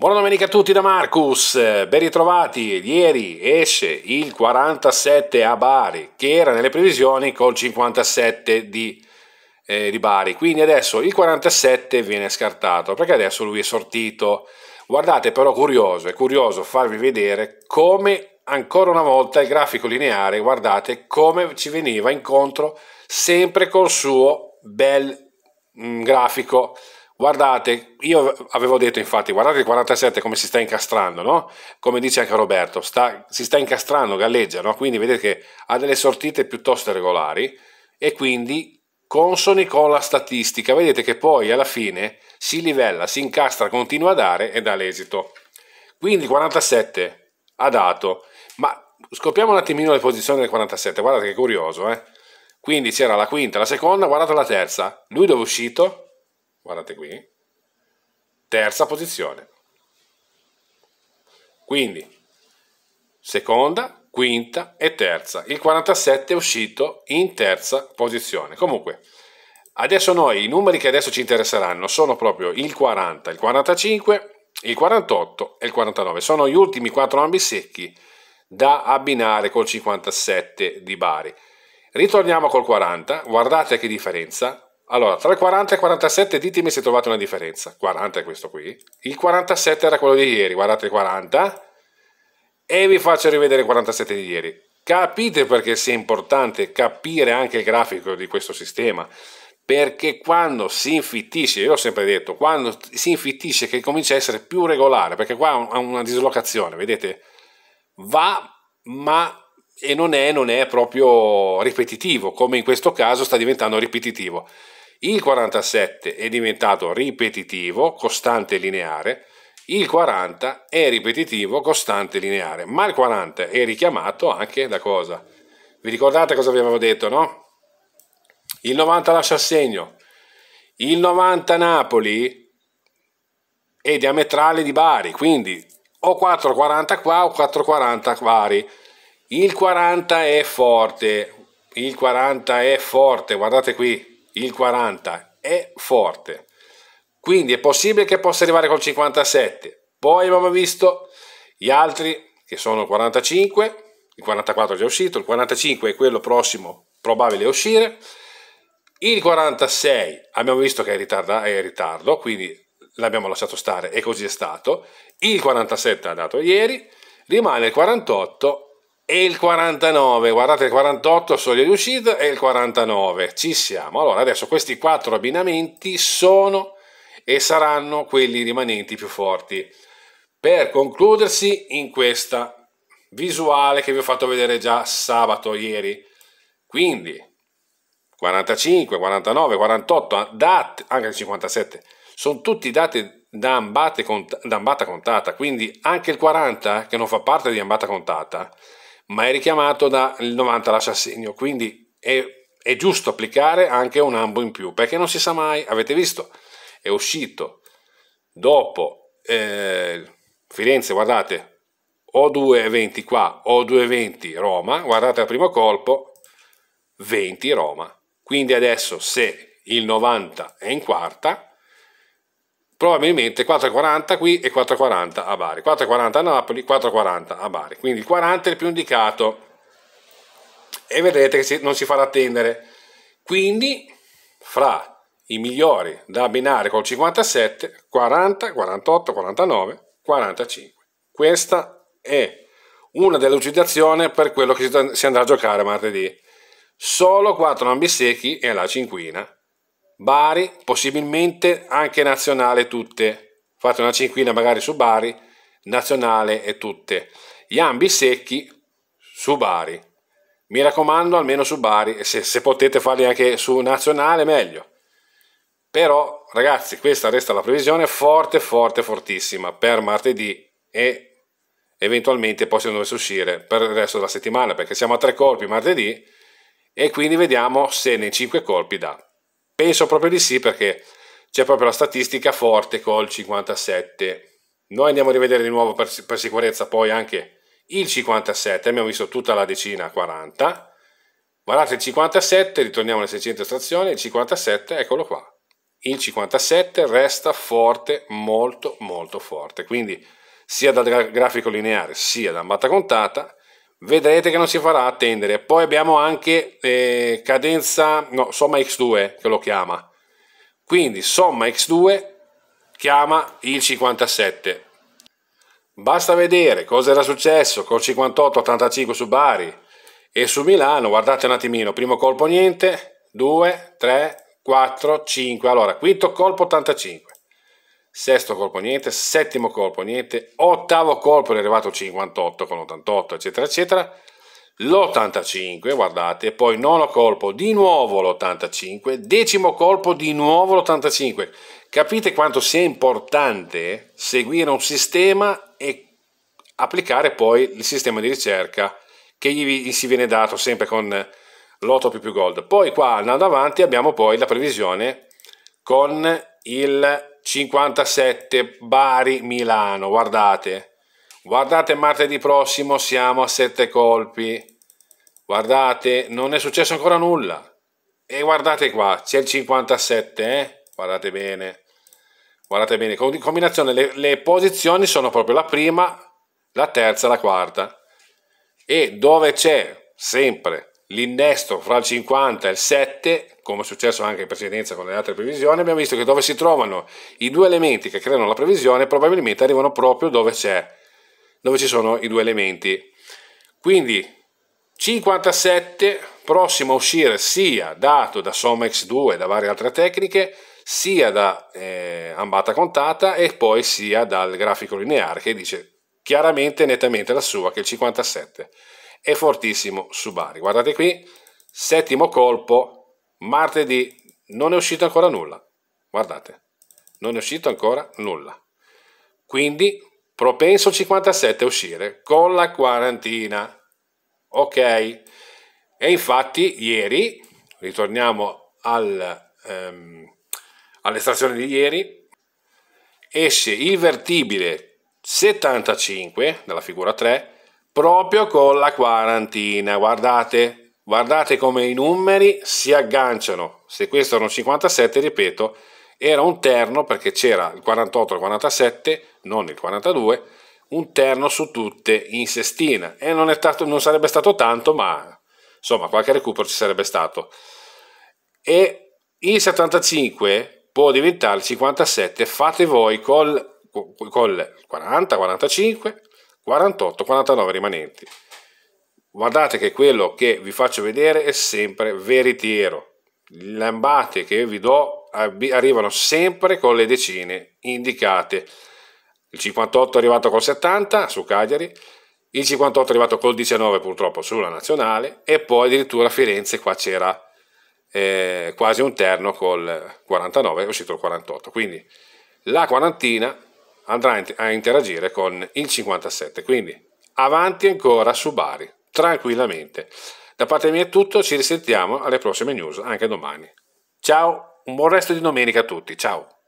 Buona domenica a tutti da Marcus, ben ritrovati. Ieri esce il 47 a Bari, che era nelle previsioni col 57 di, eh, di, Bari. Quindi adesso il 47 viene scartato perché adesso lui è sortito. Guardate però curioso, è curioso farvi vedere come ancora una volta il grafico lineare, guardate come ci veniva incontro sempre col suo bel mh, mm, grafico Guardate, io avevo detto infatti, guardate il 47 come si sta incastrando, no? Come dice anche Roberto, sta, si sta incastrando, galleggia, no? Quindi vedete che ha delle sortite piuttosto regolari e quindi consoni con la statistica. Vedete che poi alla fine si livella, si incastra, continua a dare e dà l'esito. Quindi 47 ha dato, ma scopriamo un attimino le posizioni del 47, guardate che curioso, eh? Quindi c'era la quinta, la seconda, guardate la terza. Lui dove è uscito? guardate qui, terza posizione. Quindi, seconda, quinta e terza. Il 47 è uscito in terza posizione. Comunque, adesso noi, i numeri che adesso ci interesseranno sono proprio il 40, il 45, il 48 e il 49. Sono gli ultimi quattro ambi secchi da abbinare col 57 di Bari. Ritorniamo col 40, guardate che differenza, allora, tra il 40 e il 47 ditemi se trovate una differenza. 40 è questo qui. Il 47 era quello di ieri, guardate il 40. E vi faccio rivedere il 47 di ieri. Capite perché sia importante capire anche il grafico di questo sistema perché quando si infittisce, io l'ho sempre detto, quando si infittisce che comincia a essere più regolare, perché qua ha una dislocazione, vedete, va ma e non è, non è proprio ripetitivo, come in questo caso sta diventando ripetitivo il 47 è diventato ripetitivo, costante lineare, il 40 è ripetitivo, costante lineare, ma il 40 è richiamato anche da cosa? Vi ricordate cosa vi avevo detto, no? Il 90 lascia segno, il 90 Napoli è diametrale di Bari, quindi o 4,40 qua o 4,40 Bari. Il 40 è forte, il 40 è forte, guardate qui, il 40 è forte quindi è possibile che possa arrivare col 57 poi abbiamo visto gli altri che sono il 45 il 44 è già uscito il 45 è quello prossimo probabile a uscire il 46 abbiamo visto che è in ritardo, è in ritardo quindi l'abbiamo lasciato stare e così è stato il 47 è andato ieri rimane il 48 e il 49, guardate il 48 soglia di uscita e il 49, ci siamo. Allora adesso questi quattro abbinamenti sono e saranno quelli rimanenti più forti per concludersi in questa visuale che vi ho fatto vedere già sabato ieri. Quindi 45, 49, 48, date, anche il 57, sono tutti dati da ambata contata, quindi anche il 40 che non fa parte di ambata contata ma è richiamato dal 90 l'assassinio, quindi è, è giusto applicare anche un ambo in più, perché non si sa mai, avete visto, è uscito dopo eh, Firenze, guardate, o 2,20 qua o 2,20 Roma, guardate al primo colpo, 20 Roma. Quindi adesso se il 90 è in quarta, probabilmente 4,40 qui e 4,40 a Bari, 4,40 a Napoli, 4,40 a Bari, quindi il 40 è il più indicato e vedrete che non si farà attendere, quindi fra i migliori da abbinare col 57, 40, 48, 49, 45. Questa è una delucidazione per quello che si andrà a giocare martedì. Solo 4 non bisecchi e la cinquina Bari, possibilmente anche nazionale tutte. Fate una cinquina magari su Bari, nazionale e tutte. ambi secchi su Bari. Mi raccomando, almeno su Bari, se, se potete farli anche su nazionale, meglio. Però, ragazzi, questa resta la previsione forte, forte, fortissima per martedì e eventualmente poi se dovesse uscire per il resto della settimana perché siamo a tre colpi martedì e quindi vediamo se nei cinque colpi dà Penso proprio di sì perché c'è proprio la statistica forte col 57. Noi andiamo a rivedere di nuovo per, per sicurezza poi anche il 57, abbiamo visto tutta la decina 40. Guardate il 57, ritorniamo alle 600 estrazioni, il 57, eccolo qua. Il 57 resta forte, molto molto forte. Quindi sia dal grafico lineare sia da matta contata vedrete che non si farà attendere. Poi abbiamo anche eh, cadenza, no, somma x2 che lo chiama. Quindi somma x2 chiama il 57. Basta vedere cosa era successo col 58-85 su Bari e su Milano, guardate un attimino, primo colpo niente, 2, 3, 4, 5, allora quinto colpo 85 sesto colpo niente, settimo colpo niente, ottavo colpo è arrivato 58 con 88 eccetera eccetera, l'85 guardate, poi nono colpo di nuovo l'85, decimo colpo di nuovo l'85. Capite quanto sia importante seguire un sistema e applicare poi il sistema di ricerca che gli si viene dato sempre con l'8 più più gold. Poi qua andando avanti abbiamo poi la previsione con il 57 Bari Milano guardate guardate martedì prossimo siamo a 7 colpi guardate non è successo ancora nulla e guardate qua c'è il 57 eh? guardate bene guardate bene con combinazione le, le posizioni sono proprio la prima la terza la quarta e dove c'è sempre l'innesto fra il 50 e il 7, come è successo anche in precedenza con le altre previsioni, abbiamo visto che dove si trovano i due elementi che creano la previsione probabilmente arrivano proprio dove, dove ci sono i due elementi. Quindi 57 prossimo a uscire sia dato da Somex 2 e da varie altre tecniche, sia da eh, ambata contata e poi sia dal grafico lineare che dice chiaramente nettamente la sua che è il 57 e fortissimo Bari. Guardate qui, settimo colpo, martedì, non è uscito ancora nulla, guardate, non è uscito ancora nulla. Quindi propenso 57 a uscire con la quarantina, ok? E infatti ieri, ritorniamo al, ehm, all'estrazione di ieri, esce il vertibile 75 dalla figura 3 proprio con la quarantina. Guardate, guardate come i numeri si agganciano. Se questo era un 57, ripeto, era un terno perché c'era il 48 il 47, non il 42, un terno su tutte in sestina. E non, stato, non sarebbe stato tanto, ma insomma qualche recupero ci sarebbe stato. E il 75 può diventare il 57, fate voi col, col 40, 45, 48 49 rimanenti guardate che quello che vi faccio vedere è sempre veritiero le lambate che vi do arrivano sempre con le decine indicate il 58 è arrivato col 70 su Cagliari il 58 è arrivato col 19 purtroppo sulla nazionale e poi addirittura Firenze qua c'era eh, quasi un terno col 49 è uscito il 48 quindi la quarantina andrà a interagire con il 57. Quindi avanti ancora su Bari, tranquillamente. Da parte mia è tutto, ci risentiamo alle prossime news anche domani. Ciao, un buon resto di domenica a tutti, ciao!